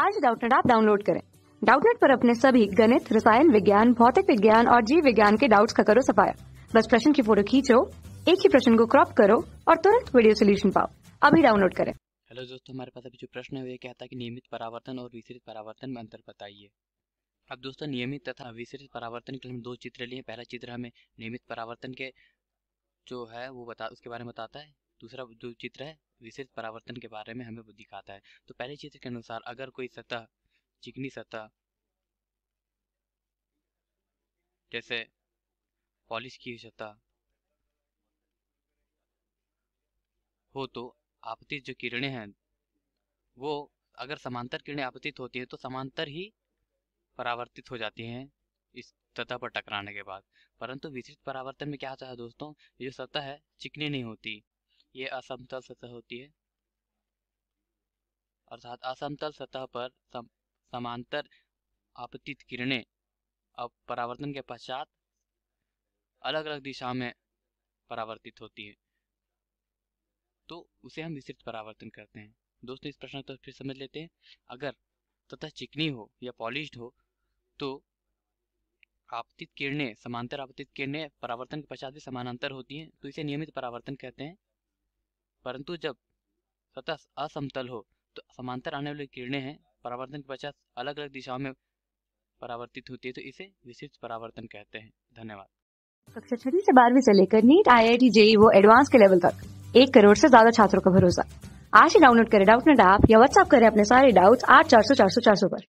आज डाउटनेट आप डाउनलोड करें डाउटनेट पर अपने सभी गणित रसायन विज्ञान भौतिक विज्ञान और जीव विज्ञान के डाउट्स का करो सफाया बस प्रश्न की फोटो खींचो एक ही प्रश्न को क्रॉप करो और तुरंत वीडियो सोल्यूशन पाओ अभी डाउनलोड करें हेलो दोस्तों हमारे पास अभी जो प्रश्न है वो कहता है कि नियमित परावर्तन और विसरित परावर्तन में अंतर बताइए अब दोस्तों नियमित तथा विसरित परावर्तन के लिए दो चित्र लिए पहला चित्र हमें नियमित परावर्तन के जो है वो बता उसके बारे में बताता है दूसरा जो चित्र है विशेष परावर्तन के बारे में हमें वो दिखाता है तो पहले चित्र के अनुसार अगर कोई सतह चिकनी सतह जैसे पॉलिश की सतह हो तो आपतित जो किरणें हैं वो अगर समांतर किरणें आपतित होती है तो समांतर ही परावर्तित हो जाती हैं इस सतह पर टकराने के बाद परंतु विस्तृत परावर्तन में क्या होता है दोस्तों ये जो सतह है चिकनी नहीं होती ये असमतल सतह होती है अर्थात असमतल सतह पर सम, समांतर आपतित किरणें अब परावर्तन के पश्चात अलग अलग दिशा में परावर्तित होती है तो उसे हम विस्तृत परावर्तन करते हैं दोस्तों इस प्रश्न को तो फिर समझ लेते हैं अगर तथा चिकनी हो या पॉलिश हो तो आपतित किरणें समांतर आपतित किरणें परावर्तन के पश्चात भी समानांतर होती हैं तो इसे नियमित परावर्तन कहते हैं परंतु जब सतह असमतल हो तो समांतर आने वाली किरणें हैं परावर्तन के पश्चात अलग अलग दिशाओं में परावर्तित होती है तो इसे विशिष्ट परावर्तन कहते हैं धन्यवाद कक्षा छठी से बारहवीं से लेकर NEET I I T JEE वो एडवांस के लेवल तक एक करोड़ से ज्यादा छात्रों का भरोसा आज ही डाउनलोड करें डाउट नेट ऐप या व्हाट्सअप करें अपने सारे डाउट्स आठ चार सौ चार सौ चार सौ पर